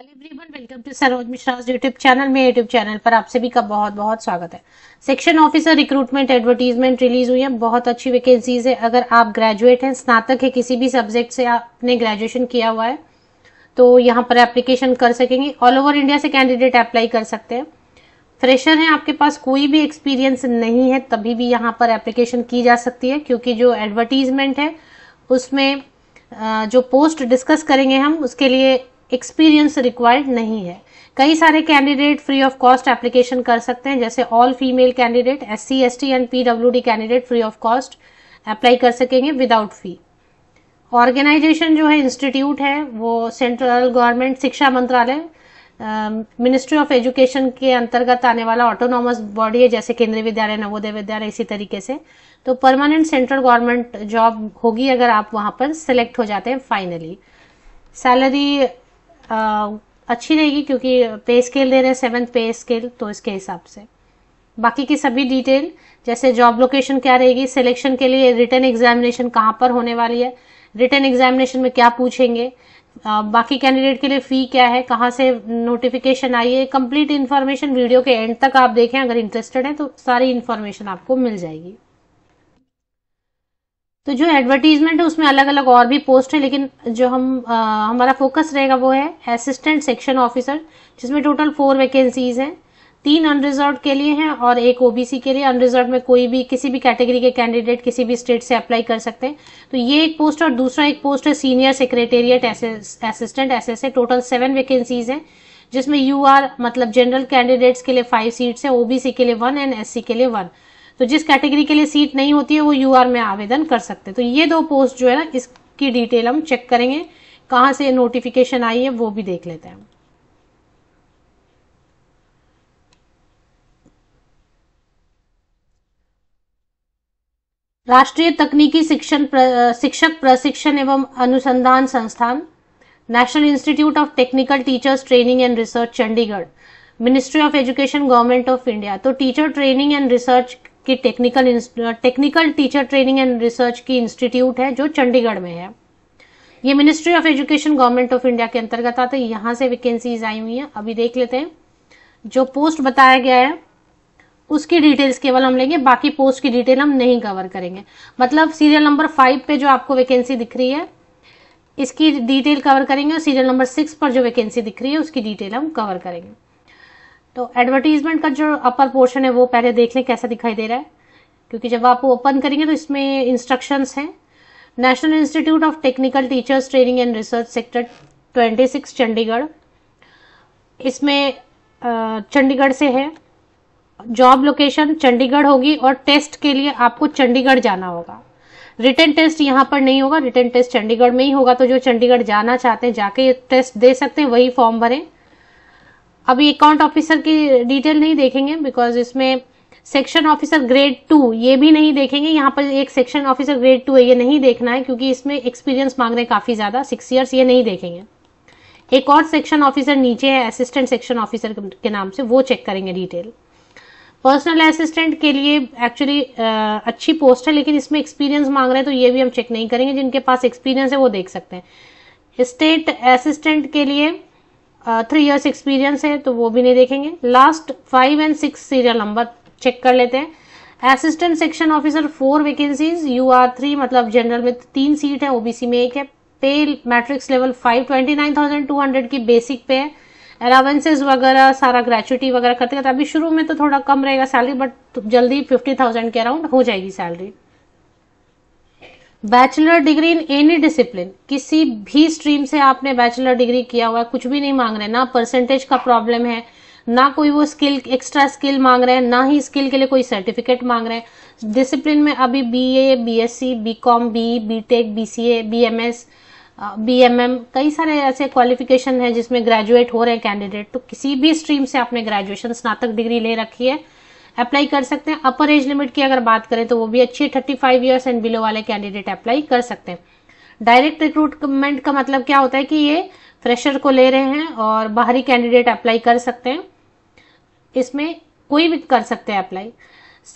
welcome to Saroj Mishra YouTube channel में YouTube channel पर आप सभी का बहुत बहुत स्वागत है section officer recruitment advertisement release हुई है बहुत अच्छी वैकेंसीज है अगर आप ग्रेजुएट हैं स्नातक है किसी भी सब्जेक्ट से आपने ग्रेजुएशन किया हुआ है तो यहाँ पर एप्लीकेशन कर सकेंगे ऑल ओवर इंडिया से कैंडिडेट अप्लाई कर सकते हैं फ्रेशर है आपके पास कोई भी एक्सपीरियंस नहीं है तभी भी यहाँ पर एप्लीकेशन की जा सकती है क्योंकि जो एडवर्टीजमेंट है उसमें जो पोस्ट डिस्कस करेंगे हम उसके लिए एक्सपीरियंस रिक्वायर्ड नहीं है कई सारे candidate free of cost application कर सकते हैं जैसे all female candidate S C S T and PW candidate free of cost apply कर सकेंगे विदाउट फी ऑर्गेनाइजेशन जो है इंस्टीट्यूट है वो सेंट्रल गवर्नमेंट शिक्षा मंत्रालय मिनिस्ट्री ऑफ एजुकेशन के अंतर्गत आने वाला ऑटोनॉमस बॉडी है जैसे केंद्रीय विद्यालय नवोदय विद्यालय इसी तरीके से तो परमानेंट सेंट्रल गवर्नमेंट जॉब होगी अगर आप वहां पर सिलेक्ट हो जाते हैं फाइनली सैलरी अच्छी रहेगी क्योंकि पे स्केल दे रहे हैं सेवन्थ पे स्केल तो इसके हिसाब से बाकी की सभी डिटेल जैसे जॉब लोकेशन क्या रहेगी सिलेक्शन के लिए रिटर्न एग्जामिनेशन कहाँ पर होने वाली है रिटर्न एग्जामिनेशन में क्या पूछेंगे बाकी कैंडिडेट के लिए फी क्या है कहाँ से नोटिफिकेशन आई है कंप्लीट इन्फॉर्मेशन वीडियो के एंड तक आप देखें अगर इंटरेस्टेड हैं तो सारी इन्फॉर्मेशन आपको मिल जाएगी तो जो एडवर्टीजमेंट है उसमें अलग अलग और भी पोस्ट है लेकिन जो हम आ, हमारा फोकस रहेगा वो है असिस्टेंट सेक्शन ऑफिसर जिसमें टोटल फोर वैकेंसीज हैं तीन अनरिजर्व के लिए हैं और एक ओबीसी के लिए अनरिजर्व में कोई भी किसी भी कैटेगरी के कैंडिडेट किसी भी स्टेट से अप्लाई कर सकते हैं तो ये एक पोस्ट और दूसरा एक पोस्ट है senior secretariat assistant S S total seven vacancies हैं जिसमें यू आर मतलब जनरल कैंडिडेट्स के लिए फाइव सीट्स है ओबीसी के लिए वन एंड एससी के लिए वन तो जिस कैटेगरी के लिए सीट नहीं होती है वो यू में आवेदन कर सकते हैं तो ये दो पोस्ट जो है ना इसकी डिटेल हम चेक करेंगे कहाँ से नोटिफिकेशन आई है वो भी देख लेते हैं राष्ट्रीय तकनीकी शिक्षण शिक्षक प्रशिक्षण एवं अनुसंधान संस्थान national institute of technical teachers training and research Chandigarh ministry of education government of India तो टीचर ट्रेनिंग एंड रिसर्च की technical technical teacher training and research की इंस्टीट्यूट है जो चंडीगढ़ में है ये ministry of education government of India के अंतर्गत आते हैं यहां से वैकेंसीज आई हुई हैं अभी देख लेते हैं जो पोस्ट बताया गया है उसकी डिटेल्स केवल हम लेंगे बाकी पोस्ट की डिटेल हम नहीं कवर करेंगे मतलब सीरियल नंबर फाइव पे जो आपको वैकेंसी दिख रही है इसकी डिटेल कवर करेंगे और सीरियल नंबर सिक्स पर जो वैकेंसी दिख रही है उसकी डिटेल हम कवर करेंगे तो एडवर्टीजमेंट का जो अपर पोर्शन है वो पहले देख लें कैसा दिखाई दे रहा है क्योंकि जब आप ओपन करेंगे तो इसमें इंस्ट्रक्शंस हैं national institute of technical teachers training and research sector 26 Chandigarh इसमें चंडीगढ़ से है जॉब लोकेशन चंडीगढ़ होगी और टेस्ट के लिए आपको चंडीगढ़ जाना होगा रिटर्न टेस्ट यहाँ पर नहीं होगा रिटर्न टेस्ट चंडीगढ़ में ही होगा तो जो चंडीगढ़ जाना चाहते हैं जाके ये टेस्ट दे सकते हैं वही फॉर्म भरें अभी अकाउंट ऑफिसर की डिटेल नहीं देखेंगे बिकॉज इसमें सेक्शन ऑफिसर ग्रेड टू ये भी नहीं देखेंगे यहाँ पर एक सेक्शन ऑफिसर ग्रेड टू है ये नहीं देखना है क्योंकि इसमें एक्सपीरियंस मांग रहे हैं काफी ज्यादा सिक्स ईयर्स ये नहीं देखेंगे एक और सेक्शन ऑफिसर नीचे है असिस्टेंट सेक्शन ऑफिसर के नाम से वो चेक करेंगे डिटेल पर्सनल असिस्टेंट के लिए एक्चुअली अच्छी पोस्ट है लेकिन इसमें एक्सपीरियंस मांग रहे हैं तो ये भी हम चेक नहीं करेंगे जिनके पास एक्सपीरियंस है वो देख सकते हैं स्टेट असिस्टेंट के लिए थ्री इयर्स एक्सपीरियंस है तो वो भी नहीं देखेंगे last five and six serial number check कर लेते हैं assistant section officer four vacancies U R three मतलब जनरल में तीन सीट है ओबीसी में एक है pay matrix level five twenty nine thousand two hundred की बेसिक पे है अलावेंसेज वगैरह सारा ग्रेचुटी वगैरह करते करते अभी शुरू में तो थोड़ा कम रहेगा सैलरी बट जल्दी फिफ्टी थाउजेंड के अराउंड हो जाएगी salary bachelor degree in any discipline किसी भी स्ट्रीम से आपने बैचलर डिग्री किया हुआ है कुछ भी नहीं मांग रहे ना परसेंटेज का प्रॉब्लम है ना कोई वो स्किल एक्स्ट्रा स्किल मांग रहे हैं ना ही स्किल के लिए कोई सर्टिफिकेट मांग रहे हैं डिसिप्लिन में अभी B A B S C B com B B tech B C A B M S B M M कई सारे ऐसे क्वालिफिकेशन है जिसमें ग्रेजुएट हो रहे हैं कैंडिडेट तो किसी भी स्ट्रीम से आपने ग्रेजुएशन स्नातक डिग्री ले रखी है अप्लाई कर सकते हैं अपर एज लिमिट की अगर बात करें तो वो भी अच्छी है thirty five years and below वाले कैंडिडेट अप्लाई कर सकते हैं डायरेक्ट रिक्रूटमेंट का मतलब क्या होता है कि ये फ्रेशर को ले रहे हैं और बाहरी कैंडिडेट अप्लाई कर सकते हैं इसमें कोई भी कर सकते हैं apply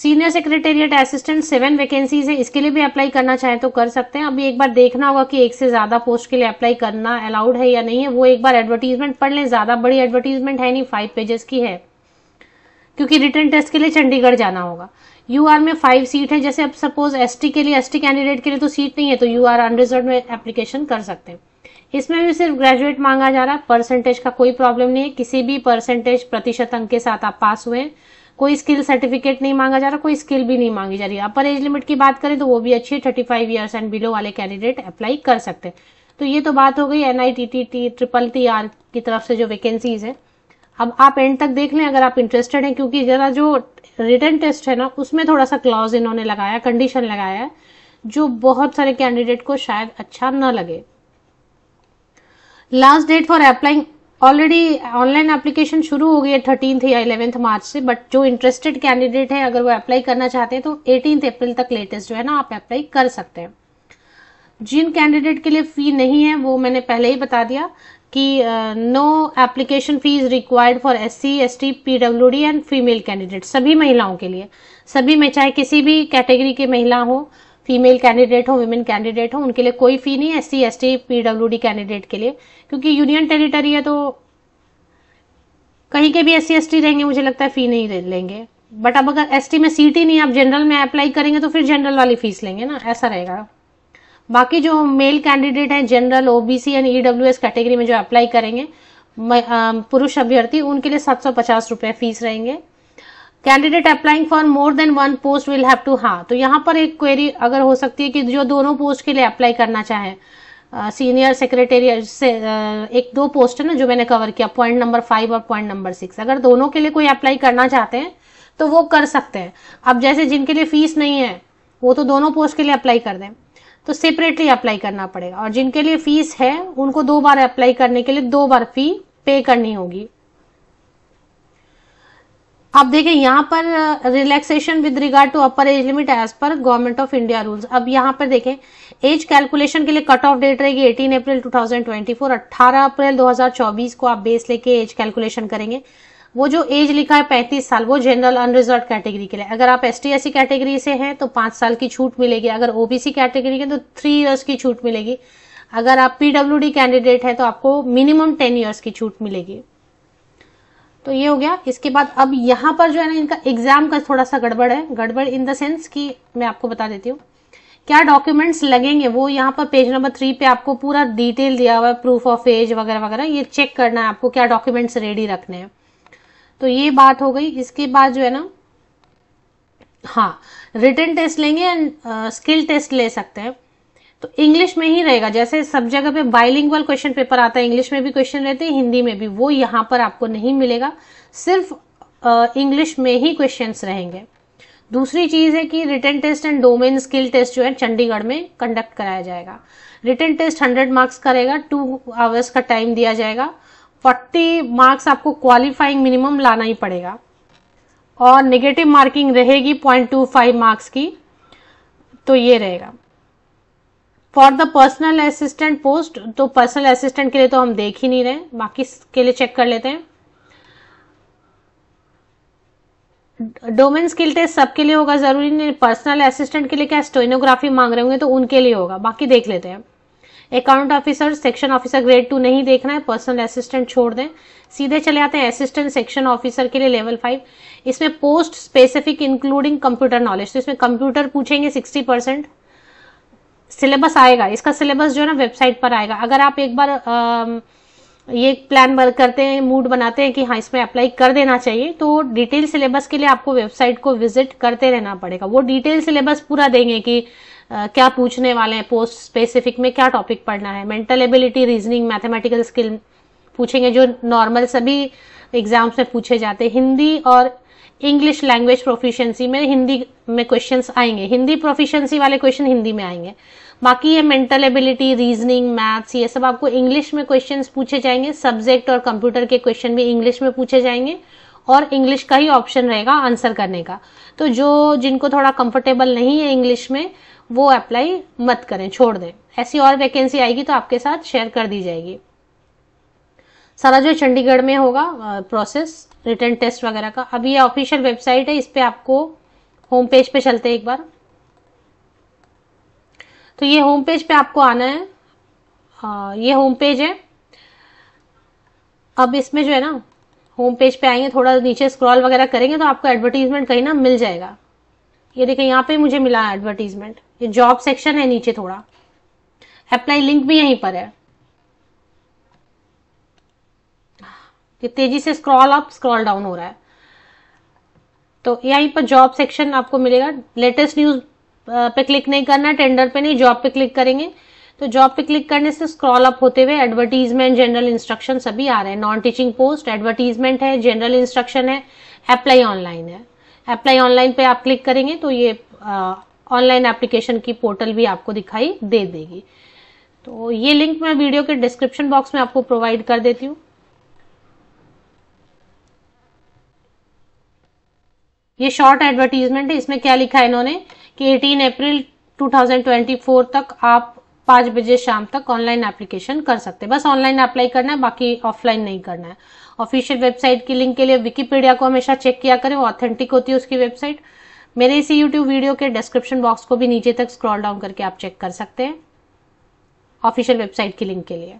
senior secretariat assistant seven vacancies है इसके लिए भी अप्लाई करना चाहें तो कर सकते हैं अभी एक बार देखना होगा कि एक से ज्यादा पोस्ट के लिए अप्लाई करना अलाउड है या नहीं है वो एक बार एडवर्टीजमेंट पढ़ लें ज्यादा बड़ी एडवर्टीजमेंट है नहीं फाइव पेजेस की है क्योंकि रिटर्न टेस्ट के लिए चंडीगढ़ जाना होगा यू आर में फाइव सीट है जैसे अब सपोज एस के लिए एस कैंडिडेट के लिए तो सीट नहीं है तो यू आर अनरिजर्व में एप्लीकेशन कर सकते हैं इसमें भी सिर्फ ग्रेजुएट मांगा जा रहा है परसेंटेज का कोई प्रॉब्लम नहीं है किसी भी परसेंटेज प्रतिशत अंक के साथ आप पास हुए कोई स्किल सर्टिफिकेट नहीं मांगा जा रहा कोई स्किल भी नहीं मांगी जा रही अपर एज लिमिट की बात करें तो वो भी अच्छी है thirty five years and below वाले कैंडिडेट अप्लाई कर सकते हैं तो ये तो बात हो गई N I T T T triple T R की तरफ से जो वैकेंसीज है अब आप एंड तक देख लें अगर आप इंटरेस्टेड हैं क्योंकि जरा जो रिटर्न टेस्ट है ना उसमें थोड़ा सा क्लॉज इन्होंने लगाया कंडीशन लगाया जो बहुत सारे कैंडिडेट को शायद अच्छा ना लगे last date for applying already online application शुरू हो गई है थर्टीन या इलेवेंथ मार्च से बट जो इंटरेस्टेड कैंडिडेट है अगर वो अप्लाई करना चाहते हैं तो एटीन अप्रैल तक लेटेस्ट जो है ना आप अप्लाई कर सकते हैं जिन कैंडिडेट के लिए फी नहीं है वो मैंने पहले ही बता दिया कि no application fee is required for S C S T P and female candidate सभी महिलाओं के लिए सभी में चाहे किसी भी कैटेगरी के महिला हो फीमेल कैंडिडेट हो वुमेन कैंडिडेट हो उनके लिए कोई फी नहीं S C S T P W D candidate के लिए क्योंकि यूनियन टेरिटरी है तो कहीं के भी एस सी एस टी रहेंगे मुझे लगता है फी नहीं लेंगे बट अब अगर एस टी में सीट ही नहीं आप जनरल में अप्लाई करेंगे तो फिर जनरल वाली फीस लेंगे ना ऐसा रहेगा बाकी जो मेल कैंडिडेट हैं general OBC and EWS category में जो अप्लाई करेंगे पुरुष अभ्यर्थी उनके लिए सात सौ पचास रुपए फीस रहेंगे candidate applying for more than one post will have to हाँ तो यहाँ पर एक क्वेरी अगर हो सकती है कि जो दोनों पोस्ट के लिए अप्लाई करना चाहे सीनियर सेक्रेटेरिएट से uh, एक दो पोस्ट है ना जो मैंने कवर किया पॉइंट नंबर फाइव और पॉइंट नंबर सिक्स अगर दोनों के लिए कोई अप्लाई करना चाहते हैं तो वो कर सकते हैं अब जैसे जिनके लिए फीस नहीं है वो तो दोनों पोस्ट के लिए अप्लाई कर दें तो सेपरेटली अप्लाई करना पड़ेगा और जिनके लिए फीस है उनको दो बार अप्लाई करने के लिए दो बार फी पे करनी होगी अब देखें यहाँ पर relaxation with regard to upper age limit as per government of India rules अब यहाँ पर देखें एज कैलकुलेशन के लिए कट ऑफ डेट रहेगी 18 अप्रैल 2024 18 अप्रैल 2024 को आप बेस लेके एज कैलकुलेशन करेंगे वो जो एज लिखा है पैंतीस साल वो जनरल अनरिजर्व कैटेगरी के लिए अगर आप एस टी कैटेगरी से हैं तो पांच साल की छूट मिलेगी अगर ओबीसी कैटेगरी के तो थ्री ईयर्स की छूट मिलेगी अगर आप पीडब्ल्यू कैंडिडेट है तो आपको मिनिमम टेन ईयर्स की छूट मिलेगी तो ये हो गया इसके बाद अब यहाँ पर जो है ना इनका एग्जाम का थोड़ा सा गड़बड़ है गड़बड़ इन द सेंस कि मैं आपको बता देती हूँ क्या डॉक्यूमेंट्स लगेंगे वो यहाँ पर पेज नंबर थ्री पे आपको पूरा डिटेल दिया हुआ है प्रूफ ऑफ एज वगैरह वगैरह ये चेक करना है आपको क्या डॉक्यूमेंट्स रेडी रखने हैं तो ये बात हो गई इसके बाद जो है ना हाँ रिटर्न टेस्ट लेंगे एंड स्किल टेस्ट ले सकते हैं तो इंग्लिश में ही रहेगा जैसे सब जगह पे बाइलिंग क्वेश्चन पेपर आता है इंग्लिश में भी क्वेश्चन रहते हैं हिंदी में भी वो यहाँ पर आपको नहीं मिलेगा सिर्फ इंग्लिश में ही क्वेश्चन रहेंगे दूसरी चीज है कि written test and domain skill test जो है चंडीगढ़ में कंडक्ट कराया जाएगा रिटर्न टेस्ट हंड्रेड मार्क्स का रहेगा टू आवर्स का टाइम दिया जाएगा फोर्टी मार्क्स आपको क्वालिफाइंग मिनिमम लाना ही पड़ेगा और नेगेटिव मार्किंग रहेगी टू फाइव मार्क्स की तो ये रहेगा for the personal assistant post तो पर्सनल असिस्टेंट के लिए तो हम देख ही नहीं रहे बाकी के लिए चेक कर लेते हैं डोमेन स्किल टेस्ट सबके लिए होगा जरूरी नहीं पर्सनल असिस्टेंट के लिए क्या स्टोनोग्राफी मांग रहे होंगे तो उनके लिए होगा बाकी देख लेते हैं account officer section officer grade two नहीं देखना है पर्सनल असिस्टेंट छोड़ दें सीधे चले आते हैं असिस्टेंट सेक्शन ऑफिसर के लिए लेवल फाइव इसमें post specific including computer knowledge तो इसमें कंप्यूटर पूछेंगे सिक्सटी परसेंट सिलेबस आएगा इसका सिलेबस जो है ना वेबसाइट पर आएगा अगर आप एक बार आ, ये प्लान करते हैं मूड बनाते हैं कि हाँ इसमें अप्लाई कर देना चाहिए तो डिटेल सिलेबस के लिए आपको वेबसाइट को विजिट करते रहना पड़ेगा वो डिटेल सिलेबस पूरा देंगे कि क्या पूछने वाले हैं पोस्ट स्पेसिफिक में क्या टॉपिक पढ़ना है mental ability reasoning mathematical skill पूछेंगे जो नॉर्मल सभी एग्जाम्स में पूछे जाते हैं हिंदी और इंग्लिश लैंग्वेज प्रोफिशिएंसी में हिंदी में क्वेश्चंस आएंगे हिंदी प्रोफिशिएंसी वाले क्वेश्चन हिंदी में आएंगे बाकी ये मेंटल एबिलिटी रीजनिंग मैथ्स ये सब आपको इंग्लिश में क्वेश्चंस पूछे जाएंगे सब्जेक्ट और कंप्यूटर के क्वेश्चन भी इंग्लिश में पूछे जाएंगे और इंग्लिश का ही ऑप्शन रहेगा आंसर करने का तो जो जिनको थोड़ा कंफर्टेबल नहीं है इंग्लिश में वो अप्लाई मत करें छोड़ दें ऐसी और वैकेंसी आएगी तो आपके साथ शेयर कर दी जाएगी सारा जो चंडीगढ़ में होगा प्रोसेस रिटर्न टेस्ट वगैरह का अब ये ऑफिशियल वेबसाइट है इस पर आपको होम पेज पे चलते हैं एक बार तो ये होम पेज पे आपको आना है आ, ये होम पेज है अब इसमें जो है ना होम पेज पे आएंगे थोड़ा नीचे स्क्रॉल वगैरह करेंगे तो आपको एडवर्टीजमेंट कहीं ना मिल जाएगा ये देखिए यहाँ पे मुझे मिला एडवर्टीजमेंट ये जॉब सेक्शन है नीचे थोड़ा अप्लाई लिंक भी यहीं पर है ये तेजी से स्क्रॉल अप स्क्रॉल डाउन हो रहा है तो यहीं पर जॉब सेक्शन आपको मिलेगा लेटेस्ट न्यूज पे क्लिक नहीं करना टेंडर पे नहीं जॉब पे क्लिक करेंगे तो जॉब पे क्लिक करने से स्क्रॉल अप होते हुए एडवर्टीजमेंट जनरल इंस्ट्रक्शन सभी आ रहे हैं नॉन टीचिंग पोस्ट एडवर्टीजमेंट है जनरल इंस्ट्रक्शन है अप्लाई ऑनलाइन है अप्लाई ऑनलाइन पे आप क्लिक करेंगे तो ये ऑनलाइन एप्लीकेशन की पोर्टल भी आपको दिखाई दे देगी तो ये लिंक मैं वीडियो के डिस्क्रिप्शन बॉक्स में आपको प्रोवाइड कर देती हूँ ये शॉर्ट एडवर्टीजमेंट है इसमें क्या लिखा है इन्होंने कि 18 अप्रैल 2024 तक आप पाँच बजे शाम तक ऑनलाइन एप्लीकेशन कर सकते हैं बस ऑनलाइन अप्लाई करना है बाकी ऑफलाइन नहीं करना है ऑफिशियल वेबसाइट की लिंक के लिए विकीपीडिया को हमेशा चेक किया करें वो ऑथेंटिक होती है उसकी वेबसाइट मेरे इसी यूट्यूब वीडियो के डिस्क्रिप्शन बॉक्स को भी नीचे तक स्क्रॉल डाउन करके आप चेक कर सकते हैं ऑफिशियल वेबसाइट की लिंक के लिए